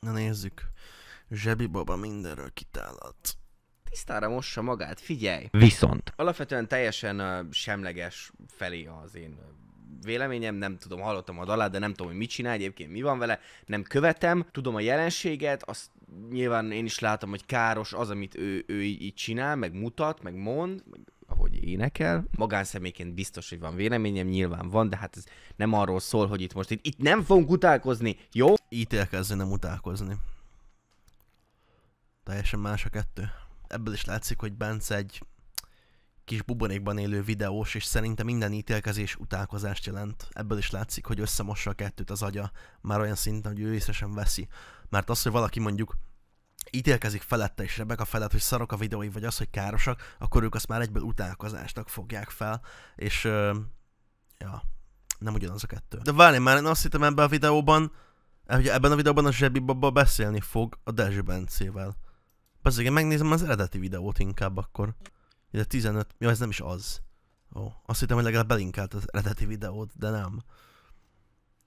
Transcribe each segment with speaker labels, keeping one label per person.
Speaker 1: Na nézzük. Zsebi baba mindenről kitálat.
Speaker 2: Tisztára mossa magát, figyelj! Viszont. Alapvetően teljesen uh, semleges felé az én véleményem, nem tudom, hallottam a dalát, de nem tudom, hogy mit csinál, egyébként mi van vele, nem követem, tudom a jelenséget, azt nyilván én is látom, hogy káros az, amit ő, ő így csinál, meg mutat, meg mond, meg énekel. Magánszemélyként biztos, hogy van véleményem, nyilván van, de hát ez nem arról szól, hogy itt most itt, itt nem fogunk utálkozni, jó? Ítélkezni,
Speaker 1: nem utálkozni. Teljesen más a kettő. Ebből is látszik, hogy Bence egy kis buborékban élő videós, és szerintem minden ítélkezés utálkozást jelent. Ebből is látszik, hogy összemossa a kettőt az agya, már olyan szinten, hogy ő észre sem veszi. Mert az, hogy valaki mondjuk ítélkezik felette és Rebecca felett, hogy szarok a videói, vagy az, hogy károsak, akkor ők azt már egyből utálkozásnak fogják fel, és ö, ja, nem ugyanaz a kettő. De várj már, én azt hittem ebben a videóban, eh, hogy ebben a videóban a Zsebi Baba beszélni fog a Dezső Bencével. Persze, én megnézem az eredeti videót inkább akkor. Ide 15, jó ez nem is az. Ó, azt hittem, hogy legalább belinkelt az eredeti videót, de nem.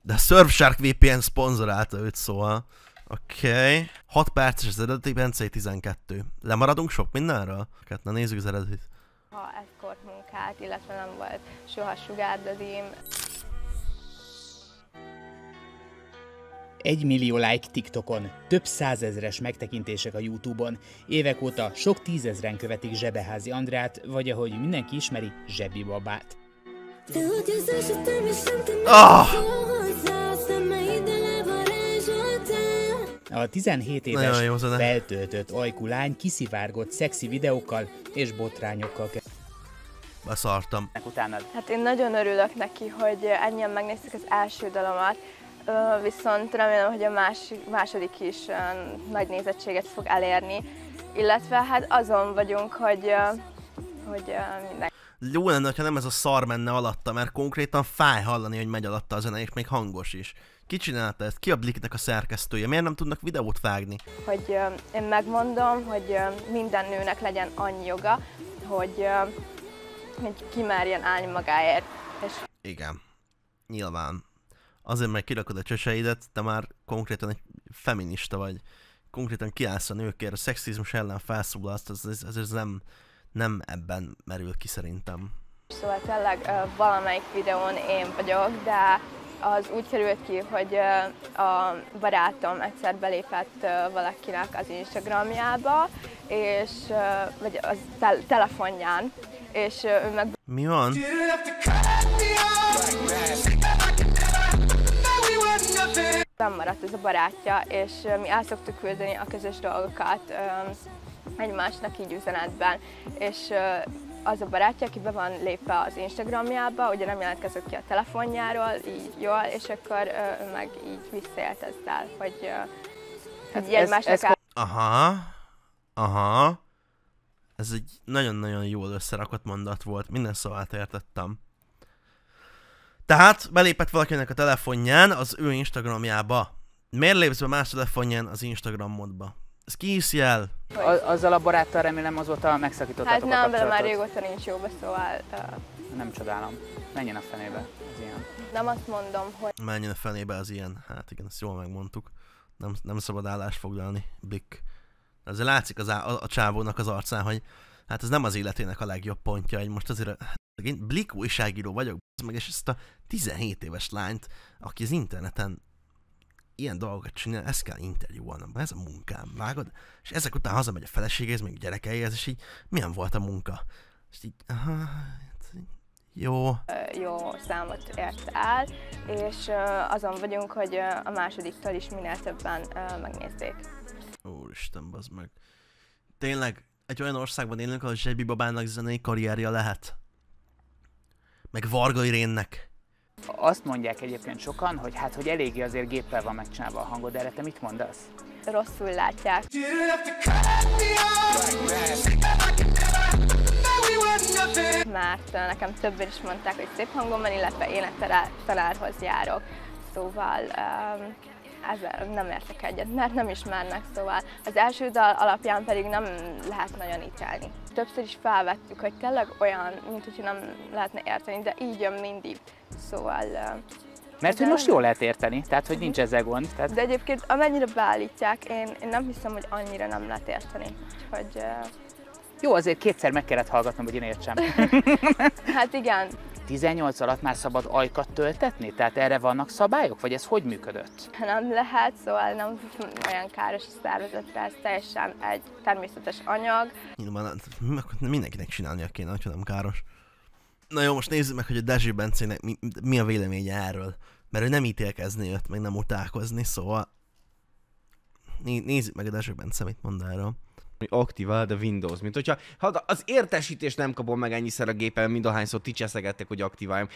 Speaker 1: De Surfshark VPN szponzorálta őt, szóval... Oké. Okay. 6 perces az eredeti, Bencei 12. Lemaradunk sok mindenről? Hát na nézzük az eredetit.
Speaker 3: Ha eszkort munkát, illetve nem volt soha sugárdadim.
Speaker 4: Egy millió like TikTokon, több százezres megtekintések a YouTube-on, évek óta sok tízezren követik Zsebeházi Andrát, vagy ahogy mindenki ismeri, Zsebi babát.
Speaker 3: Oh!
Speaker 4: A 17 éves jó, feltöltött ajkú lány kiszivárgott szexi videókkal és botrányokkal Beszartam.
Speaker 3: Hát én nagyon örülök neki, hogy ennyien megnéztek az első dalomat, viszont remélem, hogy a második is nagy nézettséget fog elérni, illetve hát azon vagyunk, hogy, hogy minden
Speaker 1: jó lenne, ha nem ez a szar menne alatta, mert konkrétan fáj hallani, hogy megy alatta a zene, és még hangos is. Ki csinálta ezt? Ki a Bliknek a szerkesztője? Miért nem tudnak videót vágni?
Speaker 3: Hogy ö, én megmondom, hogy ö, minden nőnek legyen annyi joga, hogy, ö, hogy kimerjen állni magáért. És...
Speaker 1: Igen, nyilván. Azért, mert kirakod a csöseidet, te már konkrétan egy feminista vagy. Konkrétan kiállsz a nőkért, a szexizmus ellen felszólalsz, ez, ez, ez nem nem ebben merül ki szerintem.
Speaker 3: Szóval tényleg valamelyik videón én vagyok, de az úgy került ki, hogy a barátom egyszer belépett valakinek az Instagramjába, és, vagy az tel- telefonján, és ő meg... Mi van? Nem maradt ez a barátja, és mi el szoktuk küldeni a közös dolgokat egymásnak így üzenetben, és az a barátja, aki be van lépve az Instagramjába, ugye nem jelentkezett ki a telefonjáról, így jól, és akkor meg így visszaélt ezzel, hogy hát ez, egymásnak ez, ez...
Speaker 1: Aha, aha. Ez egy nagyon-nagyon jól összerakott mondat volt, minden szavát értettem. Tehát belépett valakinek a telefonján az ő Instagramjába. Miért lépsz be más telefonján az modba? Ez készjel.
Speaker 4: A, azzal a baráttal remélem azóta
Speaker 1: megszakítottátok hát, a kapcsolatot. Hát nem, vele
Speaker 3: már régóta nincs jóba, szóval... Uh... Nem csodálom. Menjen a fenébe, az ilyen. Nem azt mondom, hogy...
Speaker 1: Menjen a fenébe, az ilyen. Hát igen, ezt jól megmondtuk. Nem, nem szabad állást foglalni, Bik. Ezzel látszik az á, a, a csávónak az arcán, hogy hát ez nem az életének a legjobb pontja, hogy most azért én blik újságíró vagyok, meg és ezt a 17 éves lányt, aki az interneten ilyen dolgokat csinál, ezt kell interjúolnom, ez a munkám, vágod? És ezek után hazamegy a feleséghez, még gyerekeihez, és így milyen volt a munka? És így, aha, hát, jó.
Speaker 3: Jó számot ért el, és azon vagyunk, hogy a másodiktól is minél többen
Speaker 1: Ó, Úristen, bazd meg. Tényleg, egy olyan országban élünk, ahol Zsebi Babának zenei karrierja lehet. Meg Varga Irénnek.
Speaker 4: Azt mondják egyébként sokan, hogy hát, hogy eléggé azért géppel van megcsinálva a hangod, erre te mit mondasz?
Speaker 3: Rosszul látják. Mert nekem többen is mondták, hogy szép hangom van, illetve én tanárhoz járok. Szóval um, ezzel nem értek egyet, mert nem ismernek, szóval az első dal alapján pedig nem lehet nagyon ítélni többször is felvettük, hogy tényleg olyan, mint hogyha nem lehetne érteni, de így jön mindig. Szóval...
Speaker 4: Mert hogy most jól lehet érteni, tehát hogy nincs ezzel gond. Tehát...
Speaker 3: De egyébként amennyire beállítják, én, én nem hiszem, hogy annyira nem lehet érteni. Úgyhogy... Jó,
Speaker 4: azért kétszer meg kellett hallgatnom, hogy én értsem.
Speaker 3: hát igen,
Speaker 4: 18 alatt már szabad ajkat töltetni? Tehát erre vannak szabályok, vagy ez hogy működött?
Speaker 3: Nem lehet, szóval nem olyan káros a szervezetre, ez teljesen egy természetes anyag.
Speaker 4: Nyilván
Speaker 1: mindenkinek csinálnia kéne, hogyha nem káros. Na jó, most nézzük meg, hogy a Dezső Bencének mi, mi a véleménye erről. Mert ő nem ítélkezni jött, meg nem utálkozni, szóval... Nézzük meg a Dezső Bence, mit mond erről
Speaker 2: hogy aktivál a Windows. Mint hogyha ha az értesítést nem kapom meg ennyiszer a gépen, mint ahányszor ti cseszegettek, hogy aktiváljam.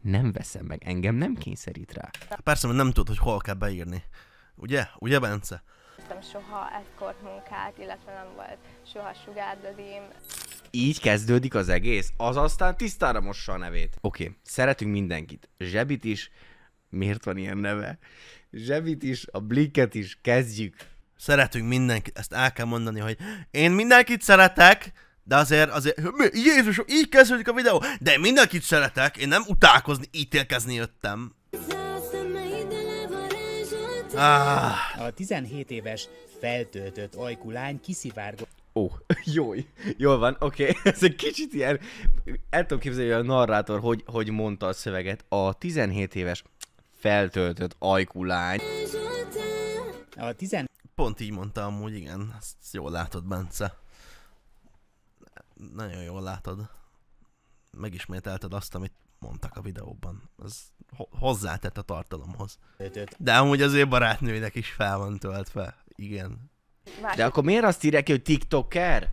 Speaker 1: Nem veszem meg, engem nem kényszerít rá. Persze, mert nem tudod, hogy hol kell beírni. Ugye? Ugye, Bence?
Speaker 3: Nem soha ekkort munkát, illetve nem volt soha sugárdödém.
Speaker 2: Így kezdődik az egész, az aztán tisztára mossa a nevét. Oké, okay, szeretünk mindenkit.
Speaker 1: Zsebit is, miért van ilyen neve? Zsebit is, a blikket is, kezdjük! Szeretünk mindenkit, ezt el kell mondani, hogy én mindenkit szeretek, de azért, azért, mi Jézusom, így kezdődik a videó, de mindenkit szeretek, én nem utálkozni,
Speaker 4: ítélkezni jöttem.
Speaker 1: Ah.
Speaker 4: A 17 éves feltöltött ajkú lány kiszivárgó. Ó, oh, jó, jól
Speaker 2: van, oké, okay. ez egy kicsit ilyen, el tudom képzelni, hogy a narrátor hogy, hogy mondta a szöveget. A 17 éves feltöltött ajkú lány. A
Speaker 1: 10... Pont így mondta amúgy, igen. Ezt jól látod, Bence. Nagyon jól látod. Megismételted azt, amit mondtak a videóban. Ez hozzátett a tartalomhoz. De amúgy azért barátnőnek is fel van töltve. Igen. De akkor miért azt írják hogy TikToker?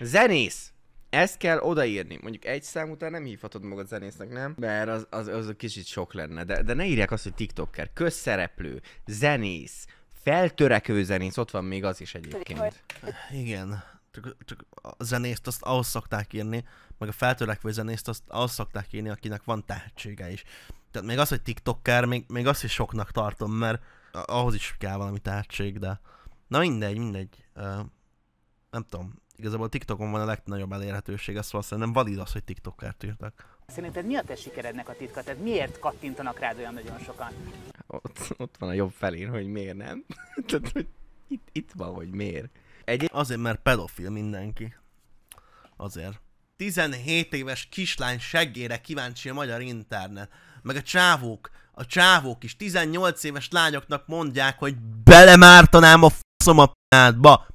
Speaker 1: Zenész!
Speaker 2: Ezt kell odaírni. Mondjuk egy szám után nem hívhatod magad zenésznek, nem? Mert az, az, az kicsit sok lenne. De, de ne írják azt, hogy TikToker. Közszereplő, zenész, feltörekvő zenész, ott van még az is egyébként.
Speaker 1: Igen, csak, csak a zenészt azt ahhoz szokták írni, meg a feltörekvő zenészt azt ahhoz szokták írni, akinek van tehetsége is. Tehát még az, hogy tiktokker, még, még azt is soknak tartom, mert ahhoz is kell valami tehetség, de na mindegy, mindegy. Uh, nem tudom, igazából a TikTokon van a legnagyobb elérhetőség, ez szóval szerintem valid az, hogy TikTokert írtak.
Speaker 4: Szerinted mi a te sikerednek a titka? Tehát miért kattintanak rád olyan nagyon sokan?
Speaker 1: Ott, ott van a jobb felén, hogy miért nem. Tehát, hogy itt, itt van, hogy miért. Egy... Azért, mert pedofil mindenki. Azért. 17 éves kislány seggére kíváncsi a magyar internet. Meg a csávók, a csávók is 18 éves lányoknak mondják, hogy belemártanám a faszom a p***ádba.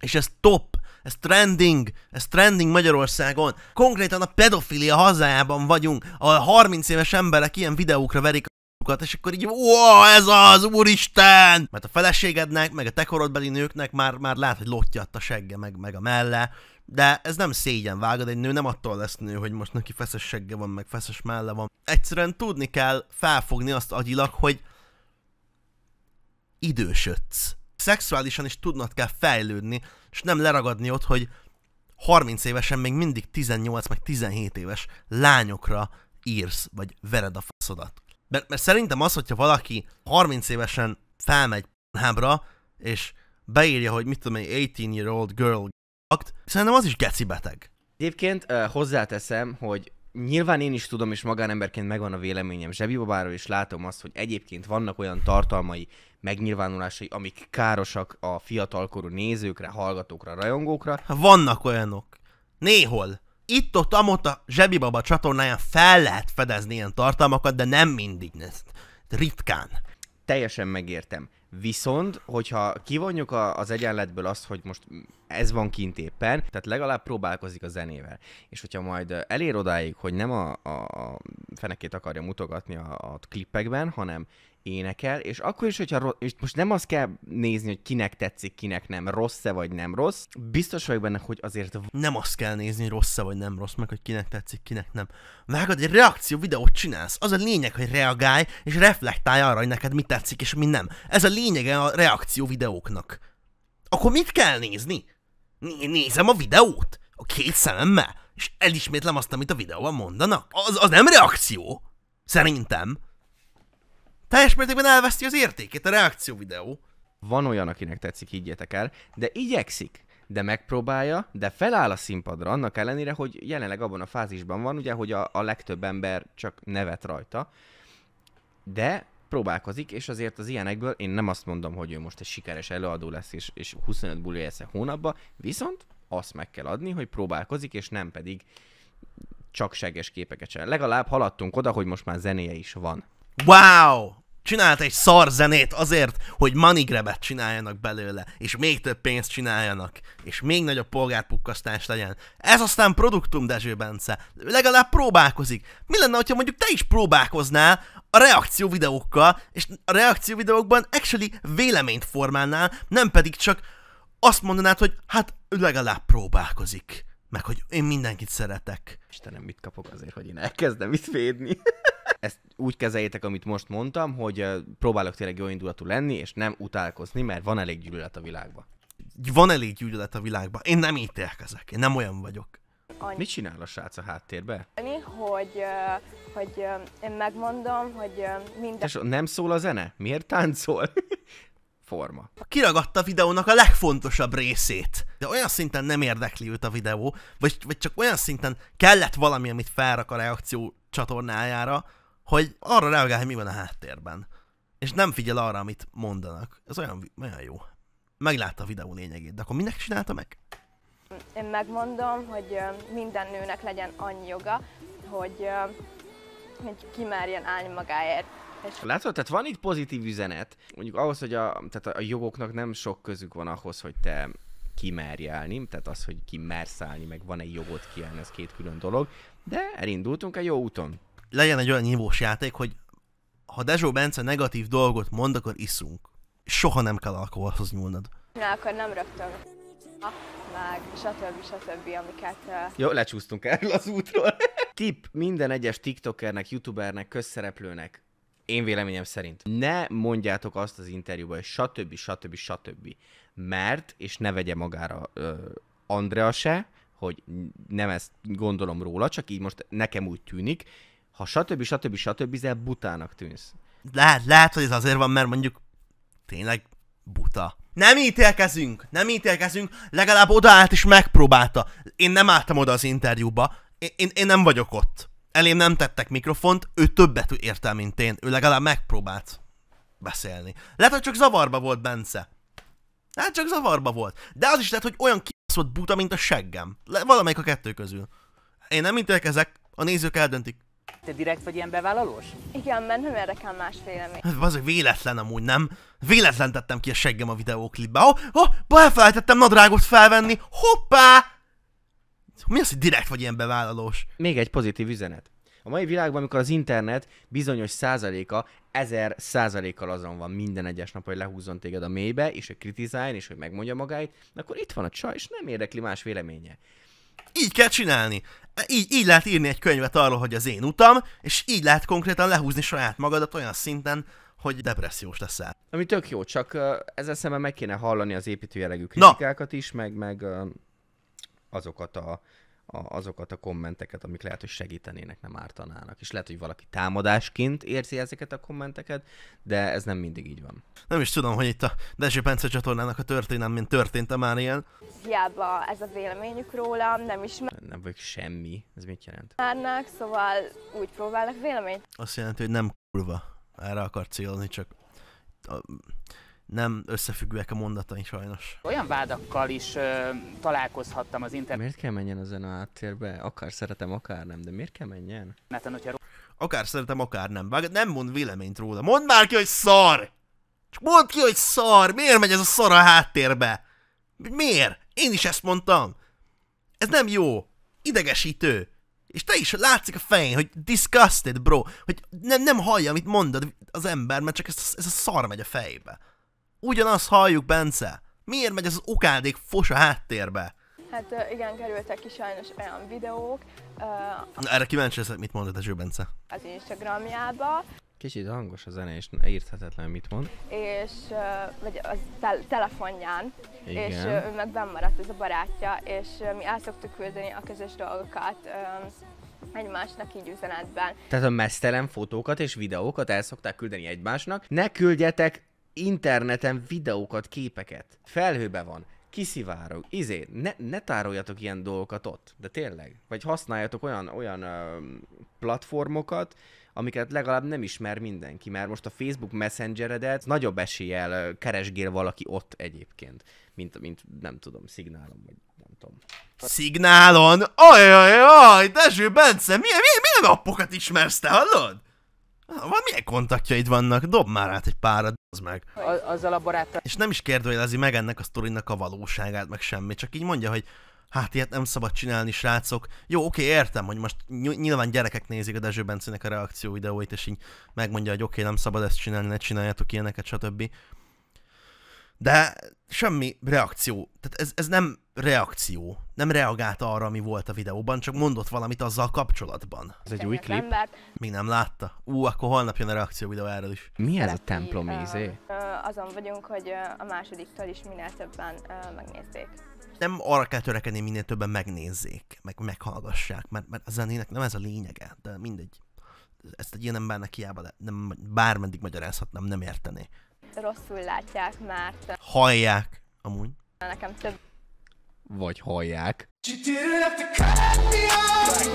Speaker 1: És ez top ez trending, ez trending Magyarországon. Konkrétan a pedofilia hazájában vagyunk, a 30 éves emberek ilyen videókra verik a és akkor így, ó, ez az, úristen! Mert a feleségednek, meg a te korodbeli nőknek már, már lát, hogy lottyat a segge, meg, meg a melle, de ez nem szégyen vágod, egy nő nem attól lesz nő, hogy most neki feszes segge van, meg feszes melle van. Egyszerűen tudni kell felfogni azt agyilag, hogy idősödsz szexuálisan is tudnod kell fejlődni, és nem leragadni ott, hogy 30 évesen még mindig 18 meg 17 éves lányokra írsz, vagy vered a faszodat. Mert, mert szerintem az, hogyha valaki 30 évesen felmegy hábra, és beírja, hogy mit tudom egy 18 year old girl act, szerintem az is geci
Speaker 2: beteg. Egyébként uh, hozzáteszem, hogy nyilván én is tudom, és magánemberként megvan a véleményem Zsebibabáról, és látom azt, hogy egyébként vannak olyan tartalmai, megnyilvánulásai, amik
Speaker 1: károsak a fiatalkorú nézőkre, hallgatókra, rajongókra. Vannak olyanok. Néhol. Itt-ott, amott a Zsebibaba csatornáján fel lehet fedezni ilyen tartalmakat, de nem mindig, ezt ritkán. Teljesen megértem. Viszont,
Speaker 2: hogyha kivonjuk a, az egyenletből azt, hogy most ez van kint éppen, tehát legalább próbálkozik a zenével. És hogyha majd elér odáig, hogy nem a, a, a fenekét akarja mutogatni a, a klipekben, hanem énekel, és akkor is, hogyha rossz, és most nem azt kell nézni, hogy kinek tetszik, kinek nem, rossz-e vagy nem rossz, biztos vagyok benne, hogy azért... Nem azt kell
Speaker 1: nézni, rossz-e vagy nem rossz, meg hogy kinek tetszik, kinek nem. Vágod, egy reakció videót csinálsz, az a lényeg, hogy reagálj, és reflektálj arra, hogy neked mi tetszik, és mi nem. Ez a lényege a reakció videóknak. Akkor mit kell nézni? nézem a videót? A két szememmel? És elismétlem azt, amit a videóban mondanak? Az, az nem reakció! Szerintem teljes mértékben elveszti az értékét a reakció videó. Van
Speaker 2: olyan, akinek tetszik, higgyétek el, de igyekszik de megpróbálja, de feláll a színpadra, annak ellenére, hogy jelenleg abban a fázisban van, ugye, hogy a, a legtöbb ember csak nevet rajta, de próbálkozik, és azért az ilyenekből én nem azt mondom, hogy ő most egy sikeres előadó lesz, és, és 25 buli lesz a hónapba, viszont azt meg kell adni, hogy próbálkozik, és nem pedig csak seges képeket sem. Legalább haladtunk oda, hogy most már zenéje
Speaker 1: is van. Wow! csinált egy szar zenét azért, hogy manigrebet csináljanak belőle, és még több pénzt csináljanak, és még nagyobb polgárpukkasztás legyen. Ez aztán produktum Dezső Bence. Ő legalább próbálkozik. Mi lenne, ha mondjuk te is próbálkoznál a reakció videókkal, és a reakció videókban actually véleményt formálnál, nem pedig csak azt mondanád, hogy hát legalább próbálkozik. Meg hogy én mindenkit szeretek. Istenem, mit kapok azért, hogy én elkezdem itt védni? ezt
Speaker 2: úgy kezeljétek, amit most mondtam, hogy próbálok tényleg jó indulatú lenni, és nem utálkozni, mert
Speaker 1: van elég gyűlölet a világban. Van elég gyűlölet a világban. Én nem ítélkezek, én nem olyan vagyok. Annyi. Mit csinál a srác a háttérbe?
Speaker 3: Annyi, hogy, hogy én megmondom, hogy minden... Tesó,
Speaker 1: nem szól a zene? Miért táncol? Forma. Kiragadta a videónak a legfontosabb részét. De olyan szinten nem érdekli őt a videó, vagy, vagy csak olyan szinten kellett valami, amit felrak a reakció csatornájára, hogy arra reagál, hogy mi van a háttérben. És nem figyel arra, amit mondanak. Ez olyan, olyan jó. Meglátta a videó lényegét, de akkor minek csinálta meg?
Speaker 3: Én megmondom, hogy minden nőnek legyen annyi joga, hogy, hogy kimerjen állni magáért. És... Látod,
Speaker 2: tehát van itt pozitív üzenet. Mondjuk ahhoz, hogy a, tehát a jogoknak nem sok közük van ahhoz, hogy te kimerj állni, tehát az, hogy kimersz állni, meg van
Speaker 1: egy jogot kiállni, ez két külön dolog, de elindultunk egy jó úton legyen egy olyan nyívós játék, hogy ha Dezsó Bence negatív dolgot mond, akkor iszunk. Soha nem kell alkoholhoz nyúlnod.
Speaker 3: Na, akkor nem rögtön. Ah, meg, stb. stb. amiket... Uh...
Speaker 2: Jó, lecsúsztunk erről az útról. Tip minden egyes tiktokernek, youtubernek, közszereplőnek, én véleményem szerint. Ne mondjátok azt az interjúban, hogy stb. stb. stb. Mert, és ne vegye magára uh, Andrea se, hogy nem ezt gondolom róla, csak így most nekem úgy tűnik, ha stb. stb. stb.
Speaker 1: stb. butának tűnsz. Lehet, lehet, hogy ez azért van, mert mondjuk tényleg buta. Nem ítélkezünk, nem ítélkezünk, legalább odaállt és megpróbálta. Én nem álltam oda az interjúba, én, én, én nem vagyok ott. Elém nem tettek mikrofont, ő többet értel, mint én. Ő legalább megpróbált beszélni. Lehet, hogy csak zavarba volt Bence. Hát csak zavarba volt. De az is lehet, hogy olyan kibaszott buta, mint a seggem. Le, valamelyik a kettő közül. Én nem ítélkezek, a nézők eldöntik.
Speaker 3: Te direkt vagy ilyen bevállalós? Igen, mert nem érdekel más vélemény. Ez
Speaker 1: hát, az véletlen amúgy, nem? Véletlen tettem ki a seggem a videóklipbe. Oh, oh, elfelejtettem nadrágot felvenni. Hoppá! Mi az, hogy direkt vagy ilyen bevállalós?
Speaker 2: Még egy pozitív üzenet. A mai világban, amikor az internet bizonyos százaléka ezer százalékkal azon van minden egyes nap, hogy lehúzzon téged a mélybe, és hogy kritizáljon, és hogy megmondja magáit, akkor itt van a csaj, és nem érdekli más véleménye így
Speaker 1: kell csinálni. Így, így lehet írni egy könyvet arról, hogy az én utam, és így lehet konkrétan lehúzni saját magadat olyan szinten, hogy depressziós leszel. Ami tök jó, csak ezzel szemben
Speaker 2: meg kéne hallani az építőjelegű kritikákat Na. is, meg, meg azokat a a, azokat a kommenteket, amik lehet, hogy segítenének, nem ártanának. És lehet, hogy valaki támadásként
Speaker 1: érzi ezeket a kommenteket, de ez nem mindig így van. Nem is tudom, hogy itt a Dezső Pence csatornának a mint történt-e már ilyen.
Speaker 3: Hiába ez a véleményük rólam, nem is Nem
Speaker 1: vagyok semmi, ez mit jelent?
Speaker 3: Márnak, szóval úgy próbálnak véleményt.
Speaker 1: Azt jelenti, hogy nem kurva. Erre akar célni, csak a nem összefüggőek a mondatai sajnos.
Speaker 4: Olyan vádakkal is ö, találkozhattam az internet. Miért kell menjen a zene
Speaker 1: áttérbe? Akár szeretem, akár nem, de miért kell menjen? Neten, hogyha akár szeretem, akár nem. Vág, nem mond véleményt róla. Mondd már ki, hogy szar! Csak mondd ki, hogy szar! Miért megy ez a szar a háttérbe? Miért? Én is ezt mondtam. Ez nem jó. Idegesítő. És te is látszik a fején, hogy disgusted, bro. Hogy nem, nem hallja, amit mondod az ember, mert csak ez, ez a szar megy a fejbe. Ugyanazt halljuk, Bence. Miért megy az okádék fos a háttérbe?
Speaker 3: Hát igen, kerültek ki sajnos olyan videók. Uh,
Speaker 1: Erre kíváncsi leszek, mit mondott a Bence.
Speaker 3: Az Instagramjába.
Speaker 2: Kicsit hangos a zene, és érthetetlen mit mond.
Speaker 3: És, uh, vagy a tel- telefonján, Igen. és uh, ő meg bennmaradt ez a barátja, és uh, mi el szoktuk küldeni a közös dolgokat um, egymásnak így üzenetben.
Speaker 2: Tehát a mesztelen fotókat és videókat el szokták küldeni egymásnak. Ne küldjetek interneten videókat, képeket. Felhőbe van, kiszivárog, izé, ne, ne tároljatok ilyen dolgokat ott, de tényleg. Vagy használjatok olyan, olyan ö, platformokat, amiket legalább nem ismer mindenki, mert most a Facebook Messengeredet nagyobb eséllyel keresgél valaki ott egyébként, mint, mint
Speaker 1: nem tudom, szignálom, vagy nem tudom. Szignálon? Ajajaj, Dezső Bence, milyen, milyen, milyen appokat ismersz te, hallod? Ah, van milyen kontaktjaid vannak? Dob már át egy párat, az meg.
Speaker 4: A- azzal a baráttal.
Speaker 1: És nem is kérdőjelezi meg ennek a sztorinak a valóságát, meg semmi. Csak így mondja, hogy hát ilyet nem szabad csinálni, srácok. Jó, oké, értem, hogy most ny- nyilván gyerekek nézik a Dezső Bencének a reakció videóit, és így megmondja, hogy oké, nem szabad ezt csinálni, ne csináljátok ilyeneket, stb. De semmi reakció. Tehát ez, ez nem reakció. Nem reagált arra, ami volt a videóban, csak mondott valamit azzal kapcsolatban. Ez egy új klip? Még nem látta? Ú, akkor holnap jön a reakció videó erről is. Mi ez a templom ízé?
Speaker 3: Azon vagyunk, hogy a másodiktól is minél többen megnézzék.
Speaker 1: Nem arra kell törekedni, minél többen megnézzék, meg meghallgassák, mert, mert a zenének nem ez a lényege, de mindegy. Ezt egy ilyen embernek hiába, de nem, bármeddig magyarázhatnám, nem értené
Speaker 3: rosszul látják, mert...
Speaker 1: Hallják, amúgy.
Speaker 3: Nekem több...
Speaker 1: Vagy hallják.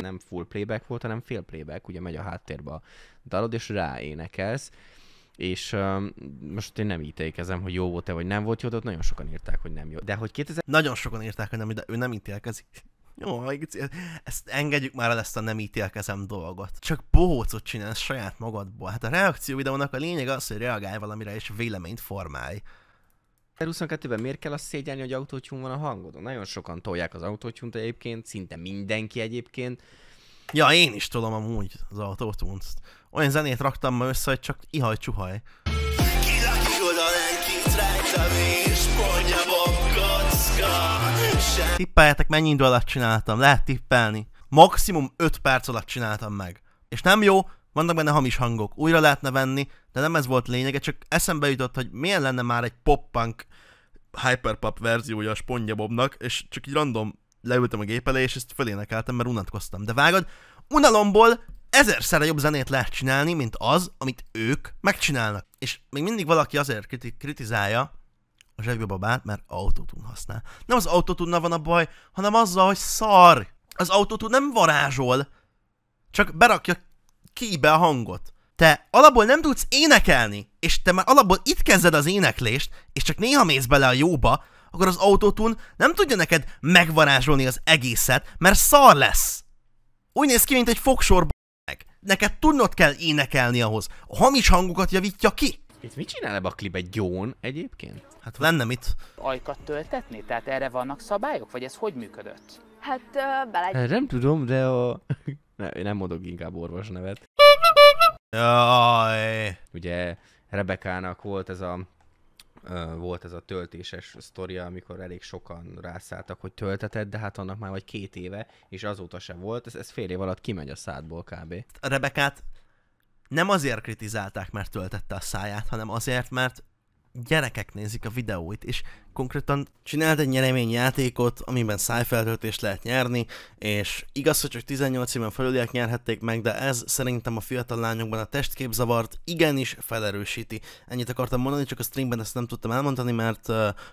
Speaker 2: Nem full playback volt, hanem fél playback, ugye megy a háttérbe a dalod, és ráénekelsz és uh, most én nem ítélkezem, hogy jó volt-e, vagy nem volt jó,
Speaker 1: de ott nagyon sokan írták, hogy nem jó. De hogy 2000... Nagyon sokan írták, hogy nem, de ő nem ítélkezik. Jó, ezt engedjük már el ezt a nem ítélkezem dolgot. Csak bohócot csinálsz saját magadból. Hát a reakció videónak a lényeg az, hogy reagálj valamire és véleményt formálj.
Speaker 2: 2022-ben miért kell azt szégyelni, hogy autótyún van a hangodon? Nagyon sokan tolják az autótyúnt egyébként, szinte
Speaker 1: mindenki egyébként. Ja, én is tudom amúgy az autótyúnt. Olyan zenét raktam ma össze, hogy csak ihaj csuhaj. lakik oda, nem Tippeljetek, mennyi idő alatt csináltam, lehet tippelni. Maximum 5 perc alatt csináltam meg. És nem jó, vannak benne hamis hangok, újra lehetne venni, de nem ez volt lényege, csak eszembe jutott, hogy milyen lenne már egy pop-punk hyperpop verziója a Spongyabobnak, és csak így random leültem a gép elé, és ezt fölénekeltem, mert unatkoztam. De vágod, unalomból ezerszerre jobb zenét lehet csinálni, mint az, amit ők megcsinálnak. És még mindig valaki azért kriti- kritizálja, a zsebbe babát, mert autotun használ. Nem az autotunnal van a baj, hanem azzal, hogy szar. Az autotun nem varázsol, csak berakja kibe a hangot. Te alapból nem tudsz énekelni, és te már alapból itt kezded az éneklést, és csak néha mész bele a jóba, akkor az autotun nem tudja neked megvarázsolni az egészet, mert szar lesz. Úgy néz ki, mint egy fogsorba meg. Neked tudnod kell énekelni
Speaker 4: ahhoz. A hamis hangokat javítja ki. Itt mit csinál ebbe a klip egy gyón egyébként? Hát lenne mit? Ajkat töltetni? Tehát erre vannak szabályok? Vagy ez hogy működött?
Speaker 3: Hát uh, bele... Hát nem
Speaker 2: tudom, de a... ne, én nem mondok inkább orvos nevet. Jaj. Ugye Rebekának volt ez a volt ez a töltéses sztoria, amikor elég sokan rászálltak, hogy töltetett, de hát annak már vagy két éve, és azóta se volt, ez, ez fél év alatt kimegy a szádból kb.
Speaker 1: Rebekát nem azért kritizálták, mert töltette a száját, hanem azért, mert gyerekek nézik a videóit, és konkrétan csinált egy nyereményjátékot, amiben szájfeltöltést lehet nyerni, és igaz, hogy csak 18 éven felüliek nyerhették meg, de ez szerintem a fiatal lányokban a testképzavart igenis felerősíti. Ennyit akartam mondani, csak a streamben ezt nem tudtam elmondani, mert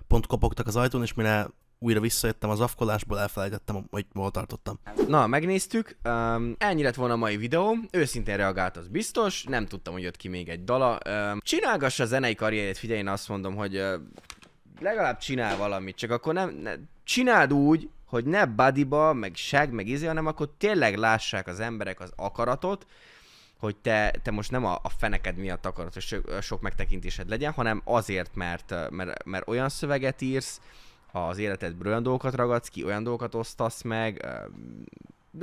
Speaker 1: pont kopogtak az ajtón, és mire újra visszajöttem az afkolásból, elfelejtettem, hogy hol tartottam.
Speaker 2: Na, megnéztük, um, ennyi lett volna a mai videóm, őszintén reagált az biztos, nem tudtam, hogy jött ki még egy dala. Um, csinálgassa a zenei karrierét, figyelj, én azt mondom, hogy uh, legalább csinál valamit, csak akkor nem, ne, csináld úgy, hogy ne badiba, meg seg, meg izé, hanem akkor tényleg lássák az emberek az akaratot, hogy te, te most nem a, a feneked miatt akarod, hogy sok megtekintésed legyen, hanem azért, mert, mert, mert olyan szöveget írsz, az életedből olyan dolgokat ragadsz ki, olyan dolgokat osztasz meg,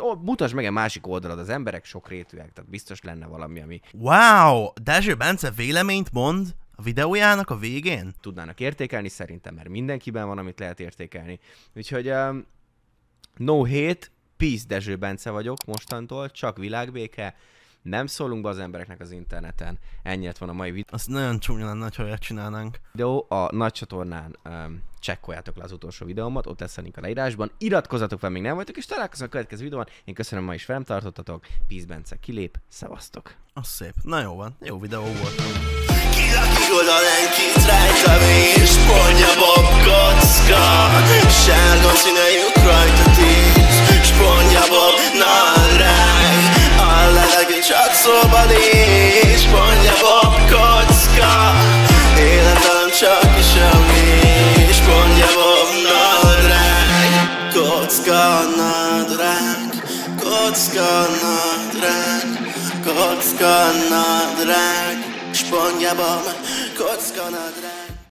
Speaker 2: ó, mutasd meg egy másik oldalad, az emberek sok rétűek, tehát biztos lenne valami, ami... Wow!
Speaker 1: Dezső Bence
Speaker 2: véleményt mond? a videójának a végén? Tudnának értékelni szerintem, mert mindenkiben van, amit lehet értékelni. Úgyhogy um, no hate, peace Dezső Bence vagyok mostantól, csak világbéke, nem szólunk be az embereknek az interneten. Ennyi lett van a mai videó.
Speaker 1: Azt nagyon csúnya lenne, ha olyat csinálnánk. Videó a nagy csatornán
Speaker 2: um, csekkoljátok le az utolsó videómat, ott lesz a link a leírásban. Iratkozzatok fel, még nem vagytok, és találkozunk a következő videóban. Én köszönöm ma is velem tartottatok. Peace Bence kilép, szevasztok. Az szép. Na jó van, jó videó volt.
Speaker 1: Sárga
Speaker 3: színe rajta tíz
Speaker 1: szóban és mondja Bob kocka Életem csak is semmi és mondja Bob nadrág Kocka nadrág, kocka nadrág, kocka nadrág Spongyabob, kocka nadrág